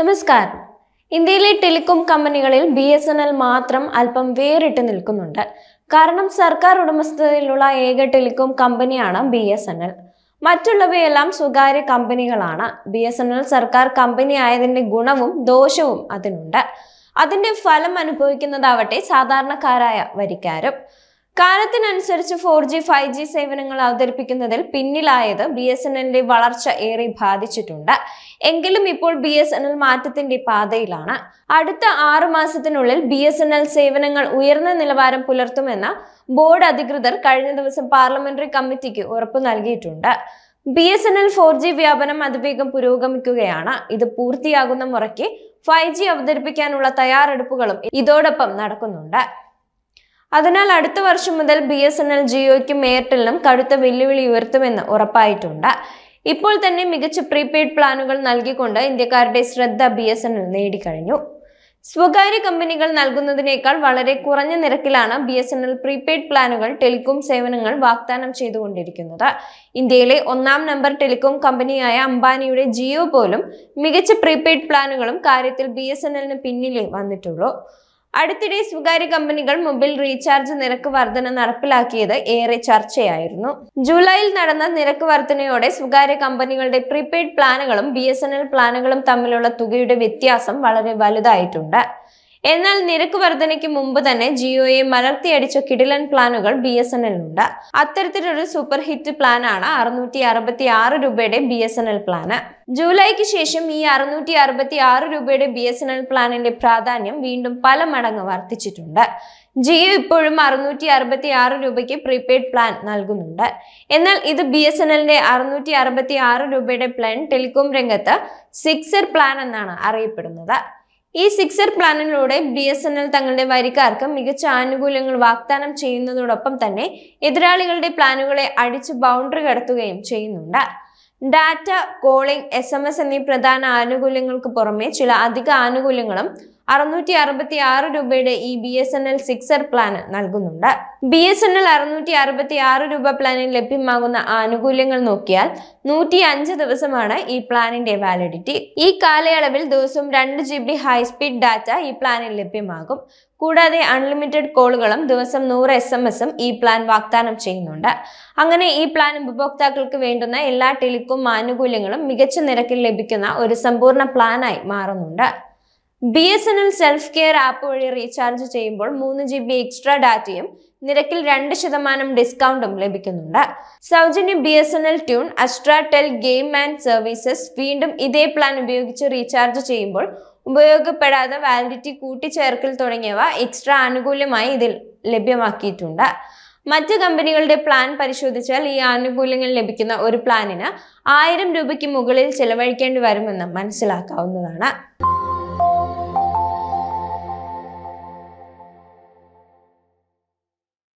നമസ്കാരം ഇന്ത്യയിലെ ടെലികോം കമ്പനികളിൽ ബി എസ് എൻ എൽ മാത്രം അല്പം വേറിട്ട് നിൽക്കുന്നുണ്ട് കാരണം സർക്കാർ ഉടമസ്ഥതയിലുള്ള ഏക ടെലികോം കമ്പനിയാണ് ബി എസ് എൻ എൽ മറ്റുള്ളവയെല്ലാം സ്വകാര്യ കമ്പനികളാണ് ബി എസ് എൻ എൽ സർക്കാർ കമ്പനി ഗുണവും ദോഷവും അതിനുണ്ട് അതിന്റെ ഫലം അനുഭവിക്കുന്നതാവട്ടെ സാധാരണക്കാരായ വരിക്കാരും കാലത്തിനനുസരിച്ച് ഫോർ ജി ഫൈവ് ജി സേവനങ്ങൾ അവതരിപ്പിക്കുന്നതിൽ പിന്നിലായത് ബി എസ് എൻ എല്ലിന്റെ വളർച്ച ഏറെ ബാധിച്ചിട്ടുണ്ട് എങ്കിലും ഇപ്പോൾ ബി എസ് എൻ എൽ മാറ്റത്തിന്റെ പാതയിലാണ് അടുത്ത ആറു മാസത്തിനുള്ളിൽ ബി എസ് എൻ എൽ സേവനങ്ങൾ ഉയർന്ന നിലവാരം പുലർത്തുമെന്ന് ബോർഡ് അധികൃതർ കഴിഞ്ഞ ദിവസം പാർലമെന്ററി കമ്മിറ്റിക്ക് ഉറപ്പു നൽകിയിട്ടുണ്ട് B S N L four G വ്യാപനം അതിവേഗം പുരോഗമിക്കുകയാണ് ഇത് പൂർത്തിയാകുന്ന മുറയ്ക്ക് ഫൈവ് ജി അവതരിപ്പിക്കാനുള്ള തയ്യാറെടുപ്പുകളും ഇതോടൊപ്പം നടക്കുന്നുണ്ട് അതിനാൽ അടുത്ത വർഷം മുതൽ ബി എസ് എൻ എൽ ജിയോയ്ക്കും എയർടെലിനും കടുത്ത വെല്ലുവിളി ഉയർത്തുമെന്ന് ഉറപ്പായിട്ടുണ്ട് ഇപ്പോൾ തന്നെ മികച്ച പ്രീപെയ്ഡ് പ്ലാനുകൾ നൽകിക്കൊണ്ട് ഇന്ത്യക്കാരുടെ ശ്രദ്ധ ബി എസ് എൻ എൽ നേടിക്കഴിഞ്ഞു സ്വകാര്യ കമ്പനികൾ നൽകുന്നതിനേക്കാൾ വളരെ കുറഞ്ഞ നിരക്കിലാണ് B S N L prepaid പ്ലാനുകൾ ടെലികോം സേവനങ്ങൾ വാഗ്ദാനം ചെയ്തുകൊണ്ടിരിക്കുന്നത് ഇന്ത്യയിലെ ഒന്നാം നമ്പർ ടെലികോം കമ്പനിയായ അംബാനിയുടെ ജിയോ പോലും മികച്ച പ്രീപെയ്ഡ് പ്ലാനുകളും കാര്യത്തിൽ ബി എസ് എൻ എല്ലിന് പിന്നിലേ വന്നിട്ടുള്ളൂ അടുത്തിടെ സ്വകാര്യ കമ്പനികൾ മൊബൈൽ റീചാർജ് നിരക്ക് വർധന നടപ്പിലാക്കിയത് ഏറെ ചർച്ചയായിരുന്നു ജൂലൈയിൽ നടന്ന നിരക്ക് വർധനയോടെ സ്വകാര്യ കമ്പനികളുടെ പ്രീപെയ്ഡ് പ്ലാനുകളും ബി പ്ലാനുകളും തമ്മിലുള്ള തുകയുടെ വ്യത്യാസം വളരെ വലുതായിട്ടുണ്ട് എന്നാൽ നിരക്ക് വർധനയ്ക്ക് മുമ്പ് തന്നെ ജിയോയെ മലർത്തിയടിച്ച കിടിലൻ പ്ലാനുകൾ ബി എസ് എൻ എല്ലിനുണ്ട് അത്തരത്തിലൊരു സൂപ്പർ ഹിറ്റ് പ്ലാനാണ് അറുന്നൂറ്റി അറുപത്തി ആറ് രൂപയുടെ ബി എസ് എൻ എൽ പ്ലാന് ജൂലൈക്ക് ശേഷം ഈ അറുന്നൂറ്റി അറുപത്തി ആറ് രൂപയുടെ ബി എസ് എൻ എൽ പ്ലാനിന്റെ പ്രാധാന്യം വീണ്ടും പല മടങ്ങ് വർദ്ധിച്ചിട്ടുണ്ട് ജിയോ ഇപ്പോഴും അറുന്നൂറ്റി അറുപത്തി ആറ് രൂപയ്ക്ക് പ്രീപെയ്ഡ് പ്ലാൻ നൽകുന്നുണ്ട് എന്നാൽ ഇത് ബി എസ് എൻ എല്ലിന്റെ അറുന്നൂറ്റി അറുപത്തി ആറ് രൂപയുടെ പ്ലാൻ ടെലികോം രംഗത്ത് സിക്സർ പ്ലാൻ എന്നാണ് അറിയപ്പെടുന്നത് ഈ സിക്സർ പ്ലാനിലൂടെ ബി എസ് എൻ എൽ തങ്ങളുടെ വരിക്കാർക്ക് മികച്ച ആനുകൂല്യങ്ങൾ വാഗ്ദാനം ചെയ്യുന്നതോടൊപ്പം തന്നെ എതിരാളികളുടെ പ്ലാനുകളെ അടിച്ച് ബൗണ്ടറി കടത്തുകയും ചെയ്യുന്നുണ്ട് ഡാറ്റ കോളിംഗ് എസ് എന്നീ പ്രധാന ആനുകൂല്യങ്ങൾക്ക് പുറമെ ചില അധിക ആനുകൂല്യങ്ങളും അറുന്നൂറ്റി അറുപത്തി ആറ് രൂപയുടെ ഈ B S N L sixer plan നൽകുന്നുണ്ട് ബി എസ് എൻ എൽ അറുന്നൂറ്റി അറുപത്തി ആറ് രൂപ പ്ലാനിൽ ലഭ്യമാകുന്ന ആനുകൂല്യങ്ങൾ നോക്കിയാൽ നൂറ്റി അഞ്ച് ദിവസമാണ് ഈ പ്ലാനിന്റെ വാലിഡിറ്റി ഈ കാലയളവിൽ ദിവസവും രണ്ട് ജി ബി ഹൈസ്പീഡ് ഡാറ്റ ഈ പ്ലാനിൽ ലഭ്യമാകും കൂടാതെ അൺലിമിറ്റഡ് കോളുകളും ദിവസം നൂറ് എസ് എം എസും ഈ പ്ലാൻ വാഗ്ദാനം ചെയ്യുന്നുണ്ട് അങ്ങനെ ഈ പ്ലാൻ ഉപഭോക്താക്കൾക്ക് വേണ്ടുന്ന എല്ലാ ടെലികോം ആനുകൂല്യങ്ങളും മികച്ച നിരക്കിൽ ലഭിക്കുന്ന ഒരു സമ്പൂർണ്ണ പ്ലാനായി മാറുന്നുണ്ട് B S N L self care app വഴി റീചാർജ് ചെയ്യുമ്പോൾ മൂന്ന് ജി ബി എക്സ്ട്രാ ഡാറ്റയും നിരക്കിൽ രണ്ട് ശതമാനം ഡിസ്കൗണ്ടും ലഭിക്കുന്നുണ്ട് സൗജന്യ B S N L tune Astrotell game and services വീണ്ടും ഇതേ പ്ലാൻ ഉപയോഗിച്ച് റീചാർജ് ചെയ്യുമ്പോൾ ഉപയോഗപ്പെടാതെ വാലിഡിറ്റി കൂട്ടിച്ചേർക്കൽ തുടങ്ങിയവ എക്സ്ട്രാ ആനുകൂല്യമായി ഇതിൽ ലഭ്യമാക്കിയിട്ടുണ്ട് മറ്റ് കമ്പനികളുടെ പ്ലാൻ പരിശോധിച്ചാൽ ഈ ആനുകൂല്യങ്ങൾ ലഭിക്കുന്ന ഒരു പ്ലാനിന് ആയിരം രൂപയ്ക്ക് മുകളിൽ ചെലവഴിക്കേണ്ടി വരുമെന്ന് മനസ്സിലാക്കാവുന്നതാണ്